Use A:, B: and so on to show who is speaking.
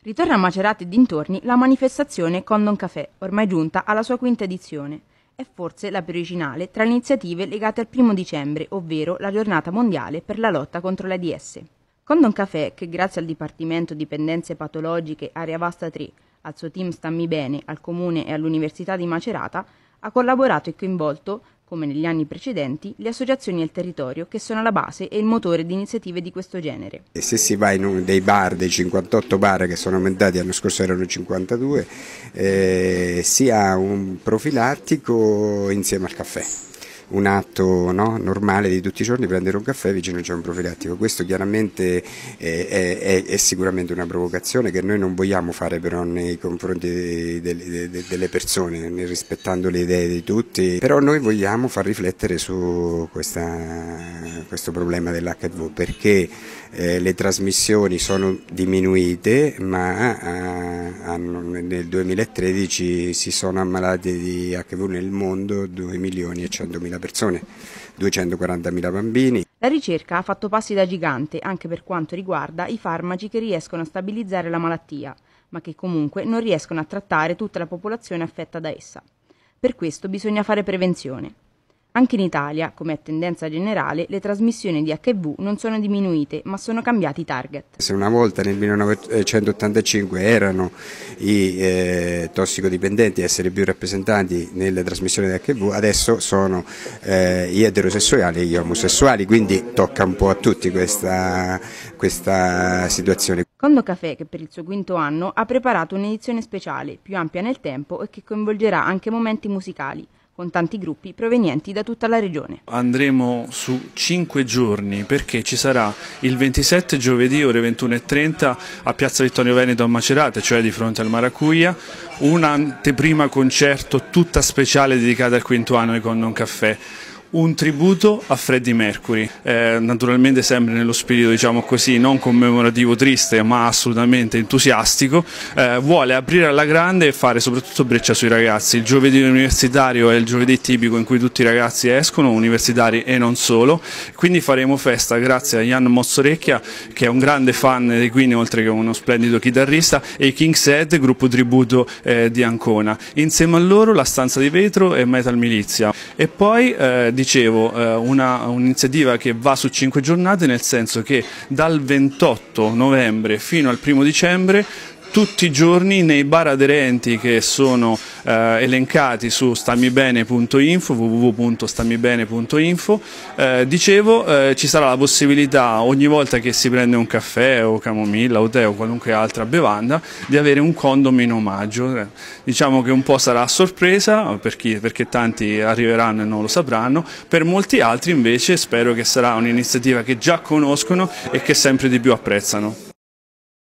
A: Ritorna a Macerati e dintorni la manifestazione Condon Café, ormai giunta alla sua quinta edizione. È forse la più originale tra le iniziative legate al primo dicembre, ovvero la giornata mondiale per la lotta contro l'AIDS. Condon Café, che grazie al Dipartimento Dipendenze Patologiche Area Vasta 3, al suo team Stammi Bene, al Comune e all'Università di Macerata, ha collaborato e coinvolto come negli anni precedenti, le associazioni e il territorio che sono la base e il motore di iniziative di questo genere.
B: E se si va in uno dei bar, dei 58 bar che sono aumentati, l'anno scorso erano 52, eh, si ha un profilattico insieme al caffè un atto no, normale di tutti i giorni, prendere un caffè vicino c'è un profilattico. Questo chiaramente eh, è, è, è, sicuramente una provocazione che noi non vogliamo fare però nei confronti delle, delle persone, rispettando le idee di tutti, però noi vogliamo far riflettere su questa, questo problema dell'HIV perché eh, le trasmissioni sono diminuite ma ah, hanno, nel 2013 si sono ammalati di HIV nel mondo 2 milioni e 100 mila 200.000 persone, 240.000 bambini.
A: La ricerca ha fatto passi da gigante anche per quanto riguarda i farmaci che riescono a stabilizzare la malattia, ma che comunque non riescono a trattare tutta la popolazione affetta da essa. Per questo bisogna fare prevenzione. Anche in Italia, come è tendenza generale, le trasmissioni di HIV non sono diminuite, ma sono cambiati i target.
B: Se una volta nel 1985 erano i eh, tossicodipendenti a essere più rappresentanti nelle trasmissioni di HIV, adesso sono eh, gli eterosessuali e gli omosessuali, quindi tocca un po' a tutti questa, questa situazione.
A: Condo Cafè, che per il suo quinto anno ha preparato un'edizione speciale, più ampia nel tempo e che coinvolgerà anche momenti musicali con tanti gruppi provenienti da tutta la regione.
C: Andremo su cinque giorni perché ci sarà il 27 giovedì ore 21.30 a Piazza Vittorio Veneto a Macerate, cioè di fronte al Maracuia, un'anteprima concerto tutta speciale dedicata al quinto anno di Condon Caffè un tributo a Freddie Mercury, eh, naturalmente sempre nello spirito diciamo così, non commemorativo triste ma assolutamente entusiastico, eh, vuole aprire alla grande e fare soprattutto breccia sui ragazzi, il giovedì universitario è il giovedì tipico in cui tutti i ragazzi escono, universitari e non solo, quindi faremo festa grazie a Jan Mozzorecchia che è un grande fan dei Queen oltre che uno splendido chitarrista e King's Head, gruppo tributo eh, di Ancona, insieme a loro la stanza di vetro e Metal Milizia e poi eh, dicevo, eh, un'iniziativa che va su cinque giornate nel senso che dal 28 novembre fino al primo dicembre tutti i giorni nei bar aderenti che sono eh, elencati su stammibene.info, www.stammibene.info, eh, dicevo eh, ci sarà la possibilità ogni volta che si prende un caffè o camomilla o tè o qualunque altra bevanda di avere un condom in omaggio, eh, diciamo che un po' sarà a sorpresa per chi, perché tanti arriveranno e non lo sapranno, per molti altri invece spero che sarà un'iniziativa che già conoscono e che sempre di più apprezzano.